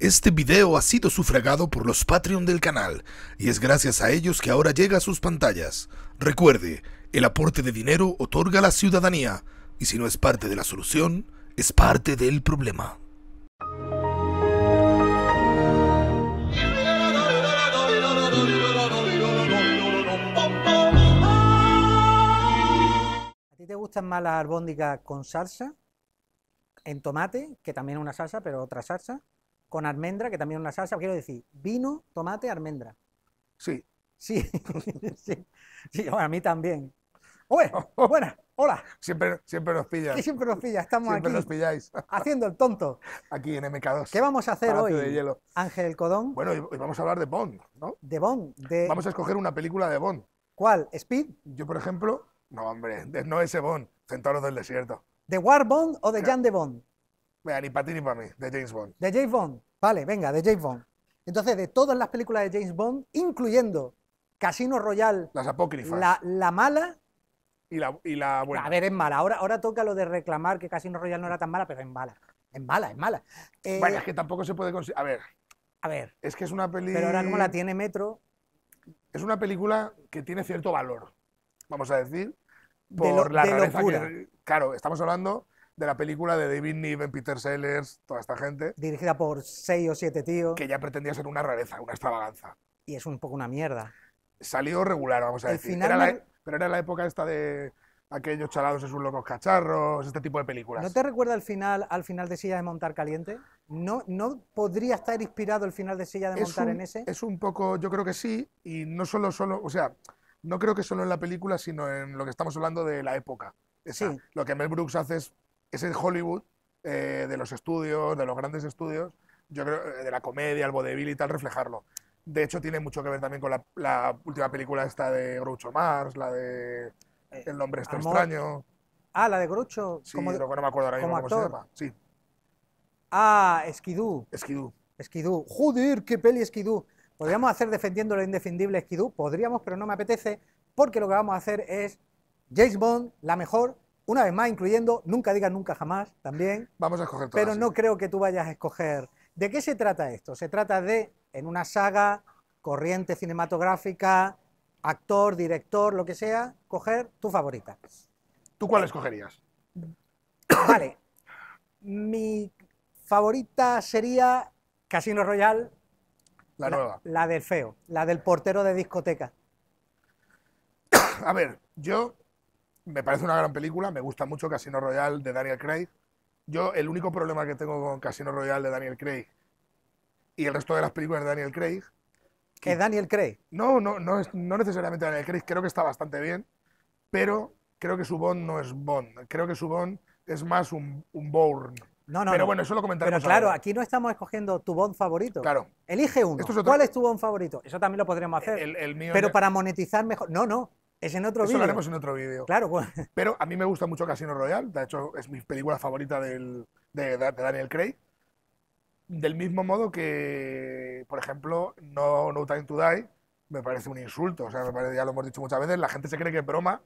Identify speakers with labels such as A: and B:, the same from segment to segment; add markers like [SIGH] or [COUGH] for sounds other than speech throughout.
A: Este video ha sido sufragado por los Patreon del canal y es gracias a ellos que ahora llega a sus pantallas. Recuerde, el aporte de dinero otorga la ciudadanía y si no es parte de la solución, es parte del problema.
B: ¿A ti te gustan más las albóndigas con salsa? En tomate, que también es una salsa, pero otra salsa con almendra, que también es una salsa. Quiero decir, vino, tomate, almendra. Sí. Sí, [LAUGHS] sí. a mí también. [LAUGHS] hola. Siempre, siempre nos pillas. Sí, siempre nos pillas, estamos siempre Nos pilláis. [LAUGHS] Haciendo el tonto. Aquí en MK2. ¿Qué vamos a hacer hoy, de hielo.
A: Ángel Codón? Bueno, hoy vamos a hablar de Bond, ¿no? De Bond. De... Vamos a escoger una película
B: de Bond. ¿Cuál? ¿Speed? Yo, por ejemplo,
A: no, hombre, no ese Bond, Centauros del
B: Desierto. ¿De War Bond o de Jan de Bond?
A: ni para ti ni para mí, de James Bond.
B: De James Bond, vale, venga, de James Bond. Entonces, de todas las películas de James Bond, incluyendo Casino Royale, las apócrifas, la, mala y la, buena. A ver, es mala. Ahora, ahora toca lo de reclamar que Casino Royale no era tan mala, pero es mala. Es mala, es mala. Eh, es que tampoco se puede conseguir. A ver. A ver. Es que es una película. Pero ahora, como la
A: tiene Metro. Es una película que tiene cierto valor, vamos a decir, por la locura. Claro, estamos hablando de la película de David Niven, Peter Sellers, toda esta gente. Dirigida
B: por seis o siete tíos.
A: Que ya pretendía ser una rareza, una extravaganza.
B: Y es un poco una mierda. Salió
A: regular, vamos a decir. Final e- pero era la época esta de aquellos chalados en sus locos cacharros, este tipo de películas. ¿No
B: te recuerda el final, al final de Silla de Montar Caliente? ¿No, ¿No podría estar inspirado el final de Silla de Montar en ese? Es un poco, yo creo que sí, y no solo, solo, o
A: sea, no creo que solo en la película, sino en lo que estamos hablando de la época. Es sí. Lo que Mel Brooks hace es es Hollywood eh, de los estudios, de los grandes estudios, yo creo, eh, de la comedia, el vodevil y tal, reflejarlo. De hecho, tiene mucho que ver también con la, última película esta de Groucho Mars, la de eh, El nombre este extraño. Ah, la de Groucho.
B: Sí, como, no me acuerdo ahora mismo cómo se llama. Ah, Esquidú. Esquidú. Esquidú. Joder, qué peli Esquidú. Podríamos hacer defendiendo la indefendible Esquidú. Podríamos, pero no me apetece, porque lo que vamos a hacer es James Bond, la mejor una vez más, incluyendo Nunca Diga nunca jamás también. Vamos a escoger Pero no creo que tú vayas a escoger. ¿De qué se trata esto? Se trata de, en una saga, corriente cinematográfica, actor, director, lo que sea, coger tu favorita. ¿Tú cuál eh, escogerías? Vale. Mi favorita sería Casino Royal. la nueva. La del feo, la del portero de discoteca.
A: A ver, yo me parece una gran película, me gusta mucho Casino Royale de Daniel Craig. Yo el único problema que tengo con Casino Royale de Daniel Craig y el resto de las películas de Daniel Craig... ¿Que es Daniel Craig? No, no, no, es, no necesariamente Daniel Craig, creo que está bastante bien, pero creo que su Bond no es Bond, creo que su
B: Bond es más un, un Bourne. No, no, pero bueno, eso lo comentaremos. Pero claro, aquí no estamos escogiendo tu bond favorito. Claro. Elige uno. ¿Cuál es tu bond favorito? Eso también lo podríamos hacer. El, el mío pero para monetizar mejor. No, no. Es en otro vídeo. Eso lo haremos en otro vídeo. Claro. [LAUGHS] Pero a mí me gusta mucho Casino Royale.
A: De hecho, es mi película favorita de, Daniel Craig. Del mismo modo que, por ejemplo, No, no Time to Die me parece un insulto. O sea, ya lo hemos dicho muchas veces, la gente se cree que es broma.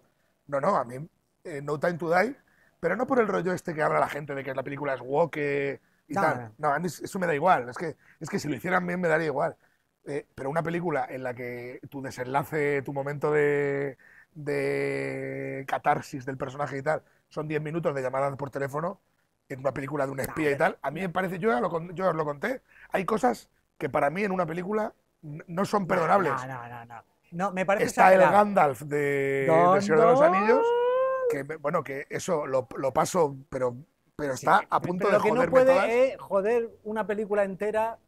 A: No, no, a mí eh, No Time to Die, pero no por el rollo este que habla la gente de que la película es woke y tal. No, a mí eso me da igual. Es que, es que si lo hicieran bien me daría igual. Eh, pero una película en la que tu desenlace, tu momento de, de catarsis del personaje y tal, son 10 minutos de llamadas por teléfono en una película de un espía y tal. A mí me parece, yo yo os lo conté, hay cosas que para mí en una película no son perdonables. No, no, no. no. me parece Está el Gandalf de, de Señor de los Anillos, que bueno, que eso lo, lo paso, pero, pero está a punto de lo que no puede
B: eh, joder una película entera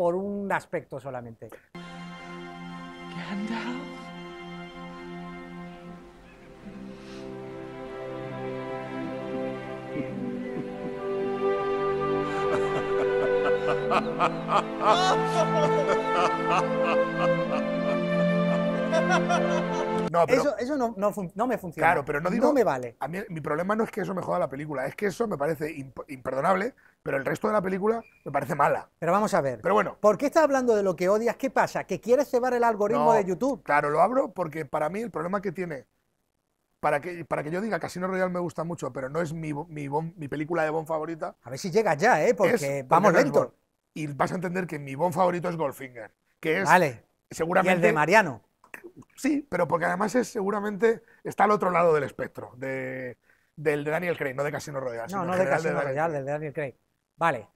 B: por un aspecto solamente.
A: [LAUGHS] No, eso no, me funciona. Claro, pero no digo. No me vale. A mí, mi problema no es que eso me joda la película, es que eso me parece imperdonable, pero el resto de la película me parece mala. Pero vamos a ver. Pero bueno. ¿Por qué estás hablando
B: de lo que odias? ¿Qué pasa? ¿Que quieres cebar el algoritmo de
A: YouTube? Claro, lo abro porque para mí el problema que tiene. Para que, para que yo diga Casino Royale me gusta mucho, pero no es mi, película de Bond favorita.
B: A ver si llegas ya, ¿eh? Porque vamos lento.
A: Y vas a entender que mi Bond favorito es Goldfinger, que es. Vale. Seguramente. el de Mariano. Sí, pero porque además es seguramente está al otro lado del espectro, de, del de Daniel Craig, no
B: de Casino Royale. No, no de Casino del de Daniel Craig. Vale.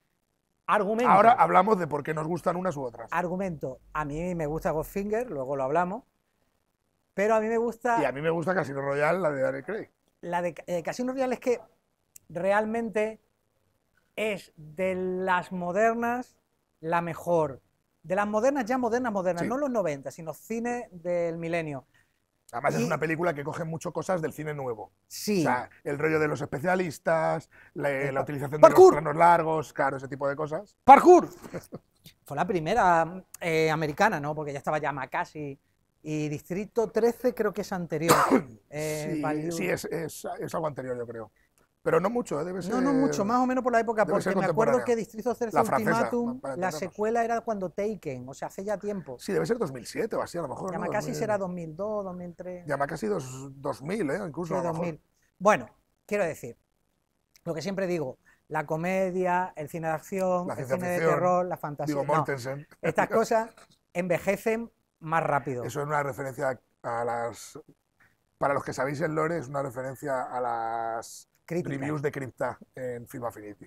B: Argumento. Ahora hablamos de por qué nos gustan unas u otras. Argumento. A mí me gusta Godfinger, luego lo hablamos. Pero a mí me gusta. Y a mí me gusta Casino Royale, la de Daniel Craig. La de eh, Casino Royale es que realmente es de las modernas la mejor de las modernas, ya modernas, modernas, no los 90, sino cine del milenio. Además, es una película que coge muchas cosas del cine nuevo.
A: Sí. O sea, el rollo de los
B: especialistas, la, eh, utilización de los planos largos, claro, ese tipo de cosas. ¡Parkour! [LAUGHS] Fue la primera eh, americana, ¿no? Porque ya estaba ya casi Y Distrito 13 creo que es anterior. [COUGHS] Eh, sí, es algo anterior, yo creo. Pero no mucho, ¿eh? debe ser. No, no mucho, más o menos por la época, porque me acuerdo que Distrito 13 la Ultimatum, la secuela era cuando Taken, o sea, hace ya tiempo. Sí, debe ser 2007 o así, a lo mejor. Llama casi, será 2002, 2003. Llama casi 2000, ¿eh? incluso. Bueno, quiero decir, lo que siempre digo, la comedia, el cine de acción, el cine de terror, la fantasía. [LAUGHS] estas cosas envejecen más rápido. Eso es una referencia
A: a las. Para los que sabéis el lore, es una referencia a las Crítica.
B: reviews de Crypta
A: en Film Affinity.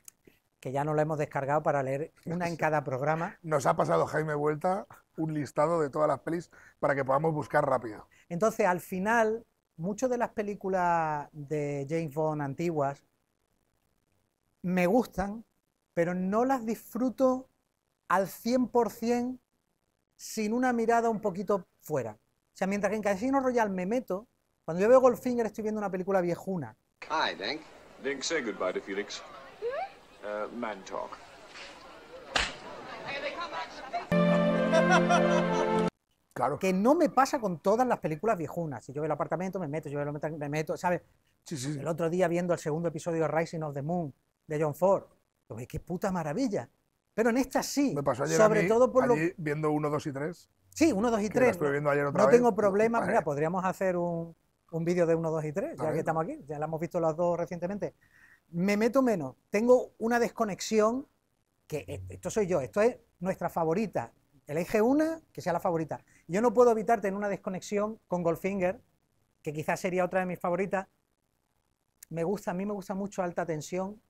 B: Que ya no lo hemos descargado para leer una en [LAUGHS] cada programa. Nos ha pasado Jaime
A: Vuelta un listado de todas las pelis para que podamos buscar rápido.
B: Entonces, al final, muchas de las películas de James Bond antiguas me gustan, pero no las disfruto al 100% sin una mirada un poquito fuera. O sea, mientras que en Casino Royal me meto, cuando yo veo Goldfinger estoy viendo una película viejuna. Hi, Dink. Dink, say goodbye to Felix. Hmm? Uh, man talk. Claro. Que no me pasa con todas las películas viejunas. Si yo veo el apartamento, me meto, yo veo el me meto, ¿sabes? Sí, sí. El otro día viendo el segundo episodio de Rising of the Moon de John Ford. veis, ¡Qué puta maravilla! Pero en esta sí. Me pasó ayer sobre a mí, todo por allí, lo...
A: viendo 1, 2 y 3.
B: Sí, 1, 2 y 3. No, tengo problema. [LAUGHS] Mira, podríamos hacer un, un vídeo de 1, 2 y 3, ya que estamos aquí, ya la hemos visto los dos recientemente. Me meto menos, tengo una desconexión que eh, esto soy yo, esto es nuestra favorita. El eje una que sea la favorita. Yo no puedo evitar tener una desconexión con Goldfinger, que quizás sería otra de mis favoritas. Me gusta, a mí me gusta mucho alta tensión,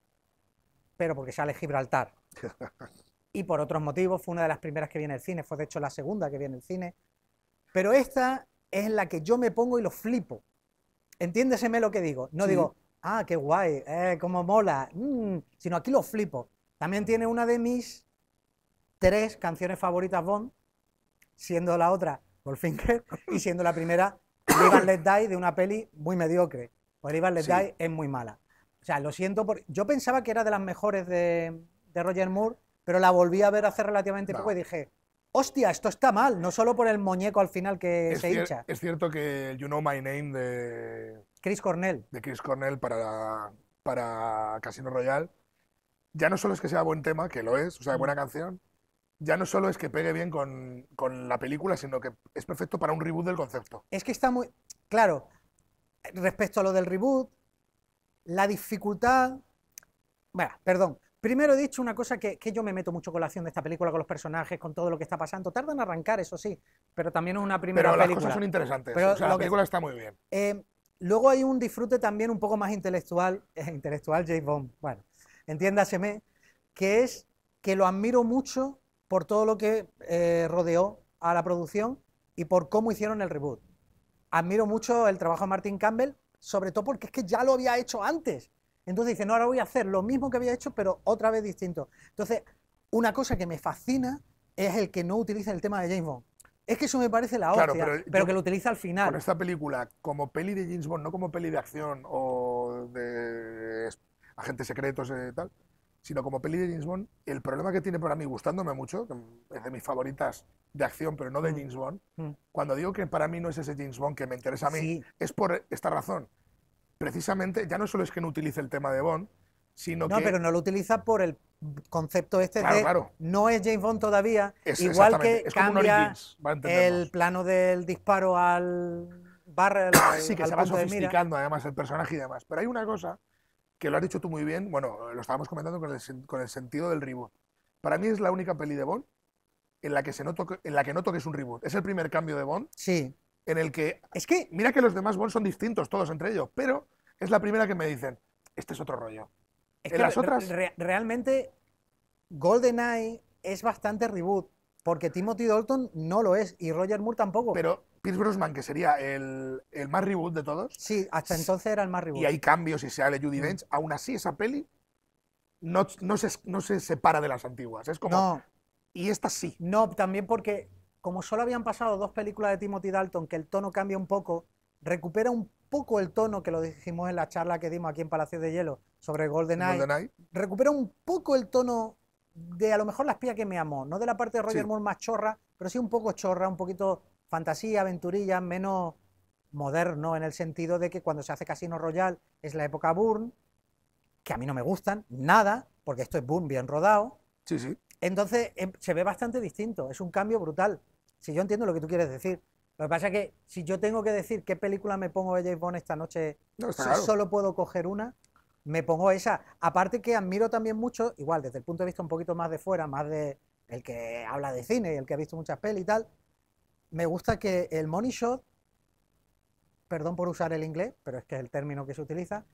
B: pero porque sale Gibraltar. [LAUGHS] y por otros motivos, fue una de las primeras que viene el cine, fue de hecho la segunda que viene el cine. Pero esta es en la que yo me pongo y lo flipo. Entiéndeseme lo que digo. No digo, ah, qué guay, eh, cómo mola, mm, sino aquí lo flipo. También tiene una de mis tres canciones favoritas Bond, siendo la otra por fin, [LAUGHS] y siendo la primera Live Let Die de una peli muy mediocre. Porque Live Let Die es muy mala. O sea, lo siento, por... yo pensaba que era de las mejores de, Roger Moore, pero la volví a ver hace relativamente poco y dije, hostia, esto está mal, no solo por el muñeco al final que se hincha.
A: Es cierto que el You Know My Name de... Chris Cornell. De Chris Cornell para, para Casino Royale, ya no solo es que sea buen tema, que lo es, o sea, mm. buena canción, ya no solo es que pegue bien con, con la película, sino que es perfecto para un reboot del concepto. Es que
B: está muy... Claro, respecto a lo del reboot, la dificultad... Bueno, perdón, Primero he dicho una cosa que, yo me meto mucho con la acción de esta película, con los personajes, con todo lo que está pasando. Tarda en arrancar, eso sí, pero también es una primera película. Pero las cosas son interesantes, la película está muy bien. Eh, luego hay un disfrute también un poco más intelectual, [LAUGHS] eh, intelectual J. Bond, bueno, entiéndaseme, que es que lo admiro mucho por todo lo que eh, rodeó a la producción y por cómo hicieron el reboot. Admiro mucho el trabajo de Martin Campbell, sobre todo porque es que ya lo había hecho antes. Entonces dice, no, ahora voy a hacer lo mismo que había hecho, pero otra vez distinto. Entonces, una cosa que me fascina es el que no utiliza el tema de James Bond. Es que eso me parece la hostia, pero, que lo utiliza al final.
A: Con esta película, como peli de James Bond, no como peli de acción o de agentes secretos y eh, tal, sino como peli de James Bond, el problema que tiene para mí, gustándome mucho, es de mis favoritas de acción, pero no de mm. James Bond, mm. cuando digo que para mí no es ese James Bond que me interesa a mí, es por esta razón precisamente, ya no solo es que no utilice el tema de
B: Bond, sino no, pero no lo utiliza por el concepto este de no es James Bond todavía, igual que cambia el plano del disparo al
A: barra [COUGHS] sí, que se va sofisticando además el personaje y demás. Pero hay una cosa que lo has dicho tú muy bien, bueno, lo estábamos comentando con el, con el sentido del reboot. Para mí es la única peli de Bond en la que, se noto, en la que noto que es un reboot. Es el primer cambio de Bond. Sí en el que, es que, mira que los demás Bond son distintos todos entre ellos, pero es la primera que me dicen, este es otro rollo. Es que las otras...
B: realmente, GoldenEye es bastante reboot, porque Timothy Dalton no lo es, y Roger Moore tampoco. Pero Pierce Brosnan, que sería el, el más reboot de todos. Sí, hasta entonces era el más reboot. Y hay
A: cambios y sale Judy mm. Dench, aún así
B: esa peli no, no, se, no se separa de las antiguas, es como... No. Y esta sí. No, también porque como solo habían pasado dos películas de Timothy Dalton, que el tono cambia un poco, recupera un poco el tono que lo dijimos en la charla que dimos aquí en Palacio de Hielo sobre GoldenEye. recupera un poco el tono de a lo mejor la espía que me amó, no de la parte de Roger Moore más chorra, pero sí un poco chorra, un poquito fantasía, aventurilla, menos moderno en el sentido de que cuando se hace Casino Royal es la época Burn, que a mí no me gustan nada, porque esto es Burn bien rodado. Entonces em, se ve bastante distinto, es un cambio brutal. Si yo entiendo lo que tú quieres decir. Lo que pasa es que si yo tengo que decir qué película me pongo de James Bond esta noche, solo puedo coger una, me pongo esa. Aparte que admiro también mucho, igual desde el punto de vista un poquito más de fuera, más de el que habla de cine y el que ha visto muchas pelis y tal, me gusta que el money shot, perdón por usar el inglés, pero es que es el término que se utiliza,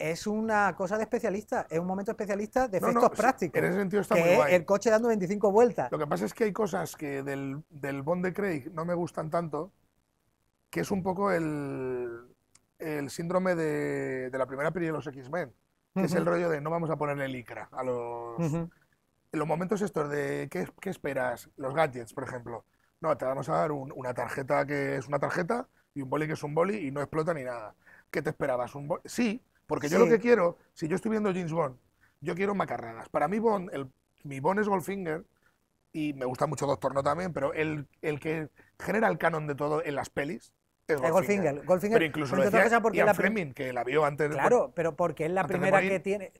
B: es una cosa de especialista, es un momento especialista de efectos prácticos. En ese sentido está muy guay. El coche dando 25 vueltas. Lo
A: que pasa es que hay cosas que del, Bond de Craig no me gustan tanto, que es un poco el, síndrome de, la primera peli de los X-Men, que es el rollo de no vamos a ponerle licra a los. los momentos estos de ¿qué, ¿qué, esperas, los gadgets, por ejemplo. No, te vamos a dar una tarjeta que es una tarjeta y un boli que es un boli y no explota ni nada. ¿Qué te esperabas? ¿Un Sí, porque yo lo que quiero, si yo estoy viendo James Bond, yo quiero macarradas. Para mí Bond, mi Bond es Goldfinger y me gusta mucho Doctor No también, pero el, el que genera el canon de todo en las pelis es Goldfinger. Pero incluso la que la vio antes. Claro, pero porque es la primera que tiene...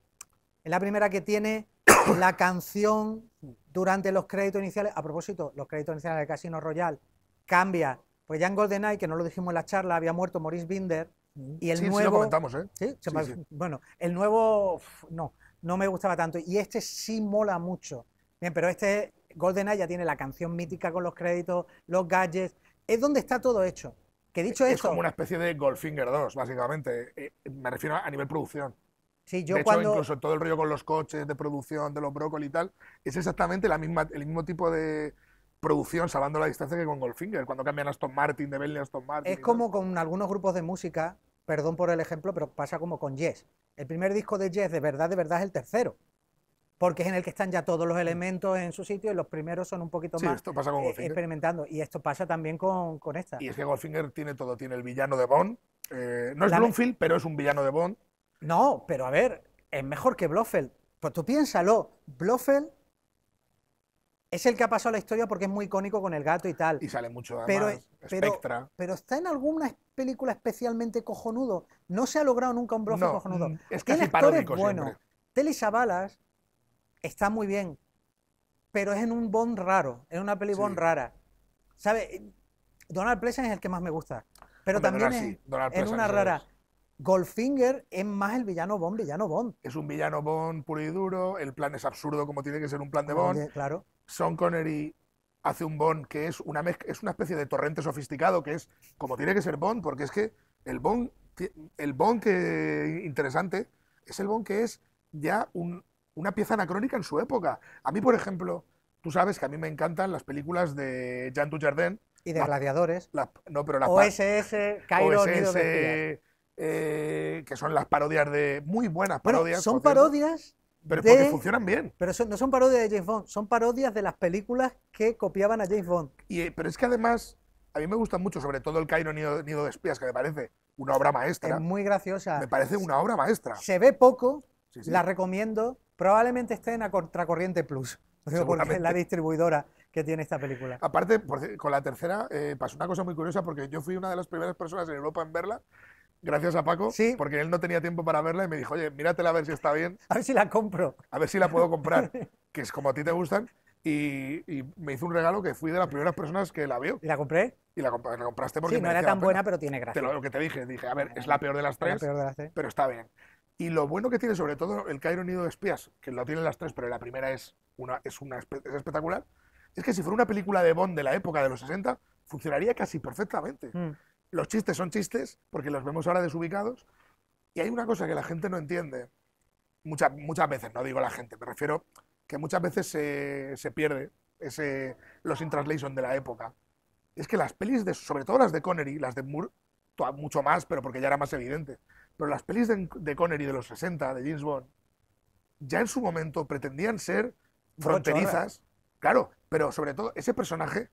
B: Es la primera que tiene [COUGHS] la canción durante los créditos iniciales. A propósito, los créditos iniciales de Casino Royal cambia. Pues ya en GoldenEye, que no lo dijimos en la charla, había muerto Maurice Binder y el nuevo. ¿eh? Sí, Bueno, el nuevo, no, no me gustaba tanto. Y este sí mola mucho. Bien, pero este GoldenEye ya tiene la canción mítica con los créditos, los gadgets. Es donde está todo hecho. Que dicho
A: es como una especie de golfinger 2, básicamente. Eh, me refiero a nivel producción. Sí, yo cuando... incluso todo el rollo con los coches de producción, de los brócolis y tal, es exactamente la misma, el mismo tipo de, producción, salvando la distancia, que con Goldfinger, cuando cambian a Aston Martin, de Bentley a Aston Martin. Es
B: como con algunos grupos de música, perdón por el ejemplo, pero pasa como con Yes. El primer disco de Yes, de verdad, de verdad, es el tercero. Porque es en el que están ya todos los mm. elementos en su sitio y los primeros son un poquito más eh, experimentando. Y esto pasa también con, con esta. Y es que
A: Goldfinger tiene todo, tiene el villano de Bond. Eh, no es Bloomfield, pero es un villano de Bond. No, pero a ver,
B: es mejor que Blofeld. Pues tú piénsalo, Blofeld es el que ha pasado la historia porque es muy icónico con el gato y tal. Y sale mucho además, pero, Spectra. Pero, pero está en alguna película especialmente cojonudo. No se ha logrado nunca un brofe cojonudo. Mm, es que paródico bueno. es Telly Telisabalas está muy bien, pero es en un Bond raro, en una peli Bond rara. ¿Sabe? Donald Pleasant es el que más me gusta, pero también es en una rara. Goldfinger es más el villano Bond, villano Bond.
A: Es un villano Bond puro y duro, el plan es absurdo como tiene que ser un plan de Bond. claro. Sean Connery hace un Bond que es una, es una especie de torrente sofisticado, que es como tiene que ser Bond, porque es que el Bond, el Bond que interesante es el Bond que es ya una pieza anacrónica en su época. A mí, por ejemplo, tú sabes que a mí me encantan las películas de Jean Dujardin. Y de gladiadores. no, pero la, OSS, Cairo, eh, que son las parodias de. Muy buenas parodias. son parodias.
B: Pero porque funcionan bien. Pero no son parodias de James Bond, son parodias de las películas que copiaban a James Bond. Y, eh, pero es que además, a mí me gusta mucho, sobre todo el Cairo Nido, de
A: Espías, que me parece una obra maestra. Es
B: muy graciosa.
A: Me parece una obra maestra. Se
B: ve poco, la recomiendo. Probablemente esté en a Contracorriente Plus, [LAUGHS] la distribuidora que tiene esta película. Aparte,
A: con la tercera eh, pasó una cosa muy curiosa, porque yo fui una de las primeras personas en Europa en verla Gracias a Paco, porque él no tenía tiempo para verla y me dijo, oye, míratela a ver si está bien. A ver si la compro. A ver si la puedo comprar, [LAUGHS] que es como a ti te gustan. Y, me hizo un regalo que fui de las primeras personas que la vio. ¿Y la compré? Y la, compraste porque... no era tan buena, pero tiene gracia. lo, que te dije, dije, a ver, es la peor de las tres, peor de pero está bien. Y lo bueno que tiene, sobre todo, el Cairo Nido de Espías, que lo tienen las tres, pero la primera es, una, es, una, espectacular, es que si fuera una película de Bond de la época de los 60, funcionaría casi perfectamente. Mm los chistes son chistes, porque los vemos ahora desubicados. Y hay una cosa que la gente no entiende. Muchas, muchas veces, no digo la gente, me refiero que muchas veces se, pierde ese, los in de la época. Es que las pelis, de, sobre todo las de Connery, las de Moore, mucho más, pero porque ya era más evidente. Pero las pelis de, Connery de los 60, de James Bond, ya en su momento pretendían ser fronterizas. Claro, pero sobre todo ese personaje,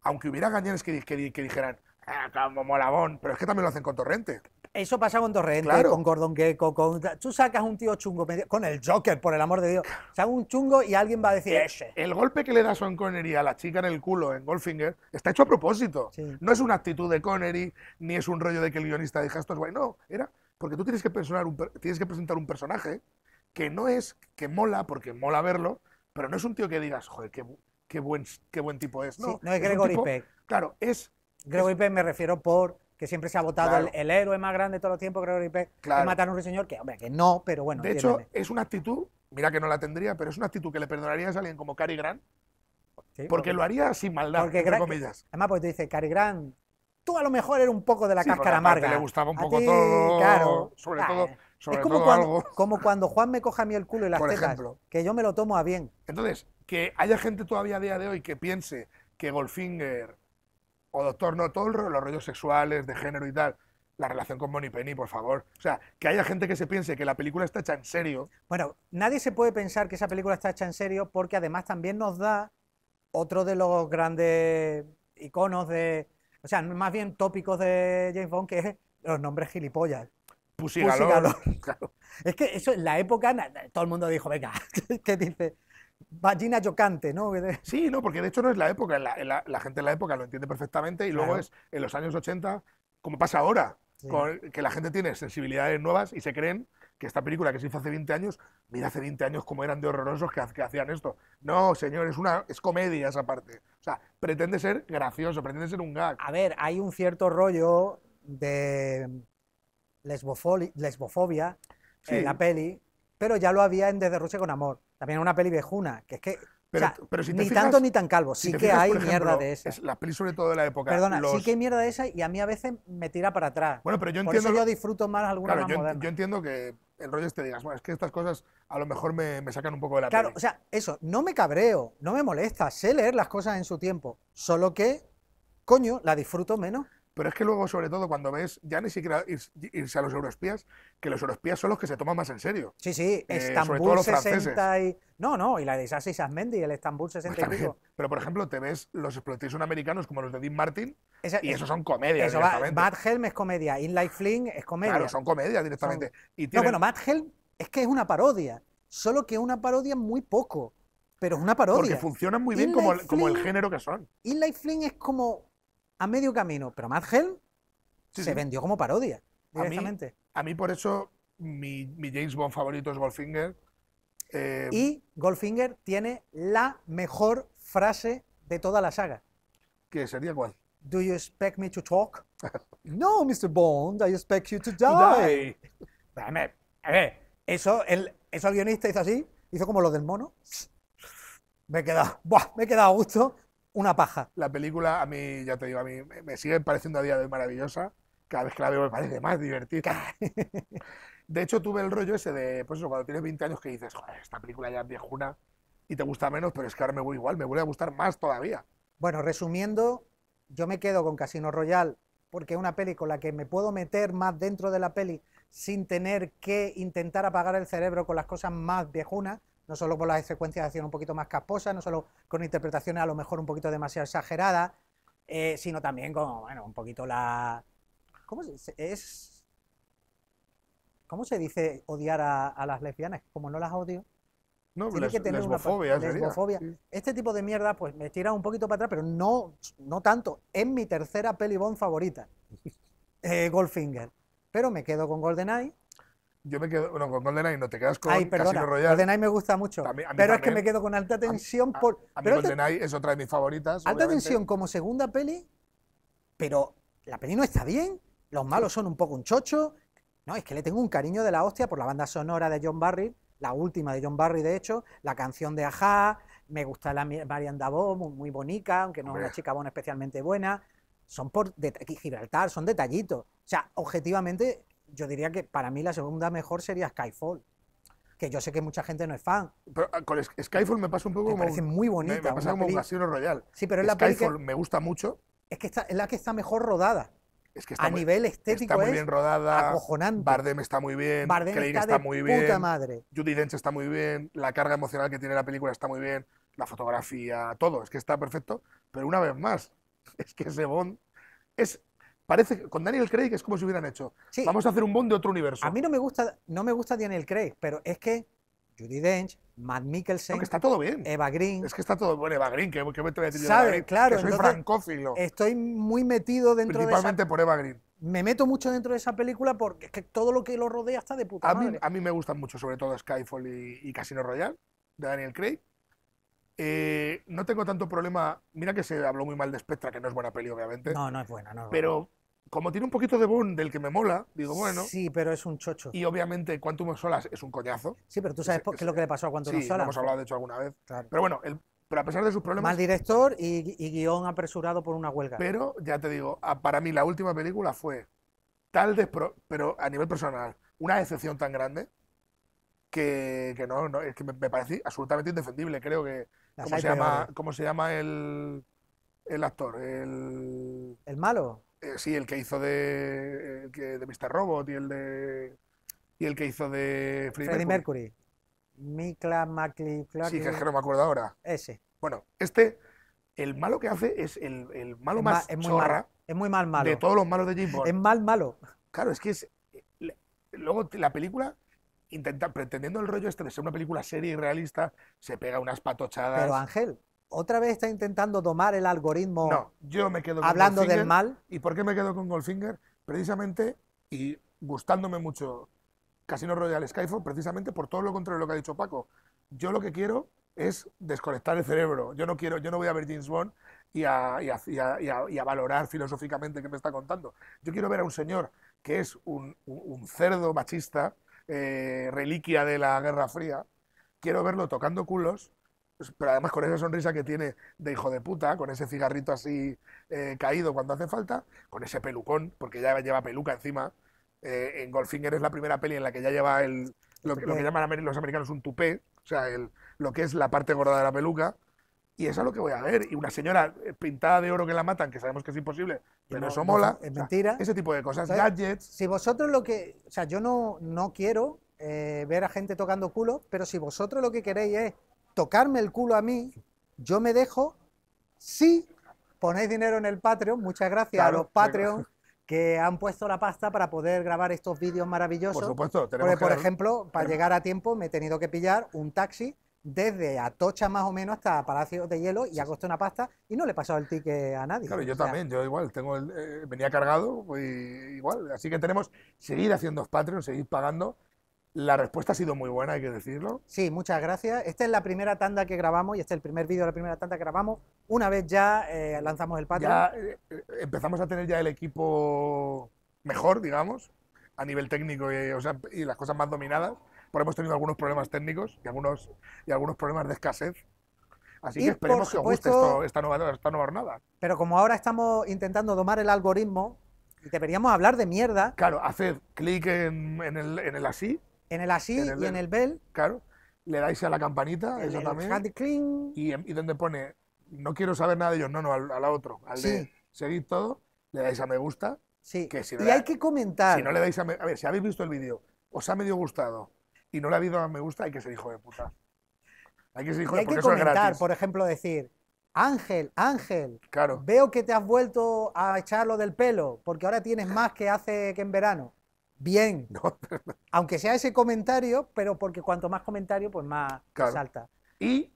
A: aunque hubiera gañanes que, que dijeran, ah, como molabón,
B: pero es que también lo hacen con Torrente. Eso pasa con Torrente, con Gordon Gecko, Tú sacas un tío chungo, con el Joker, por el amor de Dios. Sacas un chungo y alguien va a decir, ese. Eh, el golpe que le da Sean
A: Connery a la chica en el culo en Goldfinger está hecho a propósito. No es una actitud de Connery, ni es un rollo de que el guionista diga esto es guay. No, era porque tú tienes que, presentar un personaje que no es que mola, porque mola verlo, pero no es un tío que digas, joder, qué, buen,
B: qué buen tipo es. No, es, Gregory Peck. Claro, es Gregory Peck me refiero por que siempre se ha votado el, héroe más grande de todos los tiempos, Gregory Peck, que a un señor, que no, pero bueno. De hecho, es una actitud,
A: mira que no la tendría, pero es una actitud que le perdonarías a alguien como Cary Grant,
B: porque, lo haría sin maldad, entre comillas. Además, porque te dice, Cary Grant, tú a lo mejor eres un poco de la cáscara amarga. le gustaba un poco todo, claro, sobre todo... Sobre es como, cuando, Juan me coja a mí el culo y las tetas, que yo me lo tomo a bien. Entonces,
A: que haya gente todavía a día de hoy que piense que Goldfinger o Doctor No, los rollos sexuales, de género y tal. La relación con Bonnie Penny, por favor. O sea, que haya gente que se piense que la película está hecha en serio.
B: Bueno, nadie se puede pensar que esa película está hecha en serio porque además también nos da otro de los grandes iconos de, o sea, más bien tópicos de James Bond, que es los nombres gilipollas. Pusigalón. [LAUGHS] Claro. Es que eso en la época todo el mundo dijo, venga, [LAUGHS] ¿qué dices? Vallina chocante, ¿no? Sí, no, porque
A: de hecho no es la época, la, gente en la época lo entiende perfectamente y luego es en los años 80, como pasa ahora, que la gente tiene sensibilidades nuevas y se creen que esta película que se hizo hace 20 años, mira hace 20 años como eran de horrorosos que, hacían esto. No, señor, es, una, es comedia esa parte. O sea, pretende ser gracioso, pretende ser un gag. A ver, hay un cierto rollo
B: de lesbofobia en la peli, pero ya lo había en Desde Rusia con Amor. También una peli vejuna, que es que ni tanto ni tan calvo, sí que hay mierda de esa.
A: Es la peli sobre todo de la
B: época. Perdona, sí que hay mierda de esa y a mí a veces me tira para atrás. Bueno, pero yo entiendo. Por eso yo disfruto más alguna más yo, yo entiendo que el rollo te digas, bueno, es que estas cosas a lo mejor me, sacan un poco de la Claro, o sea, eso, no me cabreo, no me molesta, sé leer las cosas en su tiempo, solo que, coño, la disfruto menos. Pero es que luego, sobre todo,
A: cuando ves ya ni siquiera irse a los eurospías, que los eurospías son los que se toman más en serio. Sí, sí, eh, Estambul 60 y... No, no, y la de Isasi y el Estambul 60 y Pero, por ejemplo, te ves los exploitation americanos como los de Dean Martin y eh, eso son comedias eso, directamente.
B: Helm es comedia, In Life Fling es comedia. Claro, son comedias directamente. No, bueno, Matt Helm es que es una parodia, solo que una parodia muy poco pero es una parodia. Porque funcionan muy bien como, como, el
A: género que son.
B: In Life Fling es como a medio camino. Pero Mad Hell se vendió como parodia, directamente. A mí, por eso
A: mi, James Bond favorito es
B: Goldfinger. Eh, y Goldfinger tiene la mejor frase de toda la saga. Que sería cuál? Do you expect me to talk? [LAUGHS] no, Mr. Bond, I expect you to die. a eso el, eso el guionista hizo así, hizo como lo del mono. Me he quedado, me he quedado a gusto
A: una paja. La película, a mí, ya te digo, a mí me sigue pareciendo a día de hoy maravillosa. Cada vez que la veo me parece más divertida. [LAUGHS] De hecho, tuve el rollo ese de, pues eso, cuando tienes 20 años que dices, esta película ya es viejuna y te gusta menos, pero es que ahora me voy igual, me vuelve a gustar más
B: todavía. Bueno, resumiendo, yo me quedo con Casino Royale porque es una peli con la que me puedo meter más dentro de la peli sin tener que intentar apagar el cerebro con las cosas más viejunas, no solo por las frecuencias de acción un poquito más casposas, no solo con interpretaciones a lo mejor un poquito demasiado exageradas, eh, sino también con, bueno, un poquito la... ¿Cómo se, es... ¿Cómo se dice odiar a, las lesbianas? Como no las odio. No, tiene que tener una Este tipo de mierda, pues me tira un poquito para atrás, pero no, no tanto. Es mi tercera peli favorita. [LAUGHS] Eh, Goldfinger. Pero me quedo con GoldenEye yo me quedo, bueno, con Eye no te quedas con Ay, perdona, Casino Royale. me gusta mucho, pero es que me
A: quedo con Alta Tensión por... pero mí GoldenEye es otra de mis favoritas. Alta Tensión
B: como segunda peli, pero la peli no está bien, los malos son un poco un chocho, no, es que le tengo un cariño de la hostia por la banda sonora de John Barry, la última de John Barry de hecho, la canción de Ajá, me gusta la Marian Davo, muy, bonita, aunque no es una chica bona especialmente buena, son por Gibraltar, son detallitos. O sea, objetivamente yo diría que para mí la segunda mejor sería Skyfall. Que yo sé que mucha gente no es fan. Pero eh, con Skyfall me pasa un poco me parece muy bonita. Me, pasa como un Casino
A: Royal. Sí, pero es la Skyfall
B: me gusta mucho. Es que está, es la que está mejor rodada. Es que está a nivel estético está muy bien rodada,
A: acojonante. Bardem está muy bien, Bardem está, muy bien, madre. Judy Dench está muy bien, la carga emocional que tiene la película está muy bien, la fotografía, todo, es que está perfecto. Pero una vez más, [LAUGHS] es que ese Bond es parece con Daniel Craig es como si hubieran hecho. Sí. Vamos a hacer un Bond de otro universo. A mí no me gusta, no me gusta Daniel Craig, pero es que Judy Dench, Matt Mikkelsen. está todo bien. Eva Green. Es que está todo bueno. Eva Green, que, que me voy a decir ¿Sabe? claro, soy francófilo. Estoy muy metido dentro de. Principalmente por Eva Green. Me meto mucho dentro de esa película porque es que todo lo que lo rodea está de puta a madre. Mí, a mí me gustan mucho, sobre todo Skyfall y, Casino Royale, de Daniel Craig. Eh, no tengo tanto problema. Mira que se habló muy mal de Spectra, que no es buena peli, obviamente. No, no es buena, no. pero como tiene un poquito de boom del que me mola, digo, bueno. Sí, pero es un chocho. Y obviamente Quantum of solas es un coñazo. Sí, pero tú sabes qué es lo que le pasó a Quantum of hemos hablado de hecho alguna vez. Pero bueno, el, pero a pesar de sus problemas. Mal director y, guión apresurado por una huelga. Pero ya te digo, para mí la última película fue tal, despro pero a nivel personal, una decepción tan grande que, no, no, es que me, me parece absolutamente indefendible. Creo que. ¿cómo se, llama, ¿Cómo se llama el, el actor? El, ¿El malo? Eh, sí, el que hizo de, Mr. Robot y el de
B: y el que hizo de
A: Freddie, Mercury. Mercury.
B: Mikla, Macli, Clark. Sí, que es que no me acuerdo ahora. Ese. Bueno, este, el malo que hace
A: es el, malo más es muy
B: es muy malo. De todos los malos de Jim Es mal malo.
A: Claro, es que es... luego la película, intenta, pretendiendo el rollo este de ser una película seria y realista, se pega unas patochadas. Pero Ángel,
B: otra vez está intentando domar el algoritmo. No,
A: yo me quedo hablando del mal. ¿Y por qué me quedo con Goldfinger? Precisamente, y gustándome mucho Casino Royal Skyfall, precisamente por todo lo contrario de lo que ha dicho Paco. Yo lo que quiero es desconectar el cerebro. Yo no quiero, yo no voy a ver James Bond y a, valorar filosóficamente qué me está contando. Yo quiero ver a un señor que es un, cerdo machista, eh, reliquia de la Guerra Fría. Quiero verlo tocando culos pues, pero además con esa sonrisa que tiene de hijo de puta, con ese cigarrito así eh, caído cuando hace falta, con ese pelucón, porque ya lleva peluca encima. Eh, en Goldfinger es la primera peli en la que ya lleva el, lo, que llaman los americanos un tupé, o sea, el, lo que es la parte gorda de la peluca.
B: Y eso es lo que voy a ver. Y
A: una señora eh, pintada de oro que la matan, que sabemos que es imposible, pero eso mola. Es mentira. ese tipo de cosas,
B: gadgets. Si vosotros lo que. O sea, yo no, no quiero ver a gente tocando culo, pero si vosotros lo que queréis es tocarme el culo a mí, yo me dejo si ponéis dinero en el Patreon. Muchas gracias a los Patreon que han puesto la pasta para poder grabar estos vídeos maravillosos. Por supuesto, tenemos Porque, por ejemplo, para llegar a tiempo me he tenido que pillar un taxi desde Atocha más o menos hasta Palacio de Hielo y ha costado una pasta y no le he pasado el ticket a nadie. Claro, yo también, yo
A: igual, tengo eh, venía cargado y igual, así que tenemos, seguir haciendo Patreon, seguir pagando la respuesta ha sido muy buena, hay que
B: decirlo. Sí, muchas gracias. Esta es la primera tanda que grabamos y este es el primer vídeo de la primera tanda que grabamos. Una vez ya eh, lanzamos el pato, Ya eh, empezamos a tener ya el equipo
A: mejor, digamos, a nivel técnico y, las cosas más dominadas. Pero hemos tenido algunos problemas
B: técnicos y algunos, y algunos problemas de escasez.
A: Así que esperemos que os guste esta,
B: nueva, jornada. Pero como ahora estamos intentando domar el algoritmo, y deberíamos hablar de mierda. Claro, haced clic en el así en el así y en el bell.
A: Claro. Le dais a la campanita, exactamente. y, donde pone, no quiero saber nada de ellos, no, no, al, al otro, al de seguir todo, le dais a me gusta. Sí. Que y hay que comentar. Si no le dais a, me, a ver, si habéis visto el vídeo, os ha medio gustado y no le ha habido a me gusta, hay que ser hijo de puta. Hay que ser hijo de puta. Hay que comentar, por
B: ejemplo, decir, Ángel, Ángel, claro. veo que te has vuelto a echarlo del pelo, porque ahora tienes [LAUGHS] más que hace que en verano bien. [LAUGHS] Aunque sea ese comentario, pero porque cuanto más comentario, pues más salta. Y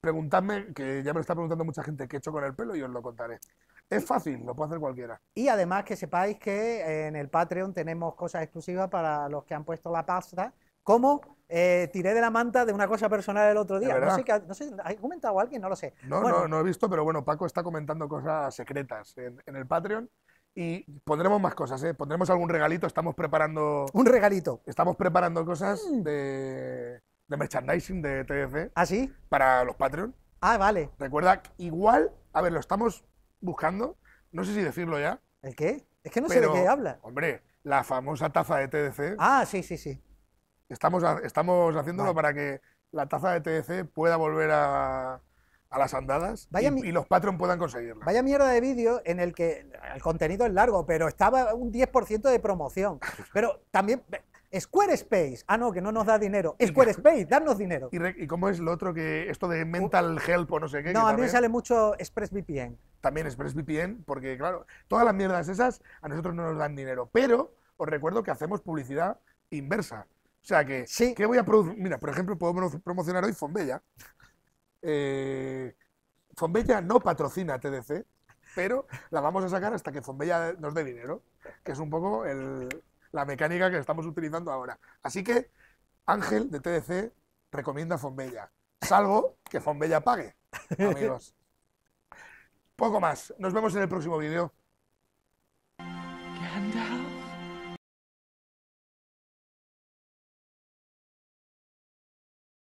B: preguntadme, que ya me lo está preguntando mucha gente
A: qué he hecho con el pelo y os lo contaré. Es fácil, lo puede hacer cualquiera.
B: Y además que sepáis que en el Patreon tenemos cosas exclusivas para los que han puesto la pasta, como eh, tiré de la manta de una cosa personal el otro día. No sé, que, no sé, ¿ha comentado alguien? No lo sé. No, no,
A: no he visto, pero bueno, Paco está comentando cosas secretas en, en el Patreon y pondremos más cosas, ¿eh? pondremos algún regalito, estamos preparando... Un regalito. Estamos preparando cosas mm. de, merchandising de TDC. E ¿Ah, sí? Para los Patreon. Ah, vale. Recuerda, igual, a ver, lo estamos buscando, no sé si decirlo ya. ¿El qué? Es que no sé de qué habla. Hombre, la famosa taza de TDC. E. Ah, sí, sí, sí. Estamos, estamos haciéndolo para que la taza de TDC e pueda volver a, a las andadas y, los
B: patrons puedan conseguirlo. Vaya mierda de vídeo en el que el contenido es largo, pero estaba un 10% de promoción. [LAUGHS] Pero también Squarespace. Ah, no, que no nos da dinero. Squarespace, darnos dinero.
A: ¿Y, cómo es lo otro que esto de mental uh, help o no
B: sé qué? No, a mí me sale mucho
A: ExpressVPN. También ExpressVPN, porque claro, todas las mierdas esas a nosotros no nos dan dinero. Pero os recuerdo que hacemos publicidad inversa. O sea que, sí. ¿qué voy a producir? Mira, por ejemplo, puedo promocionar hoy Fonbella. Eh, Fonbella no patrocina TDC, pero la vamos a sacar hasta que Fonbella nos dé dinero, que es un poco la mecánica que estamos utilizando ahora. Así que Ángel de TDC recomienda Fonbella, salvo que Fonbella pague,
B: [LAUGHS] amigos.
A: Poco más. Nos vemos en el próximo vídeo.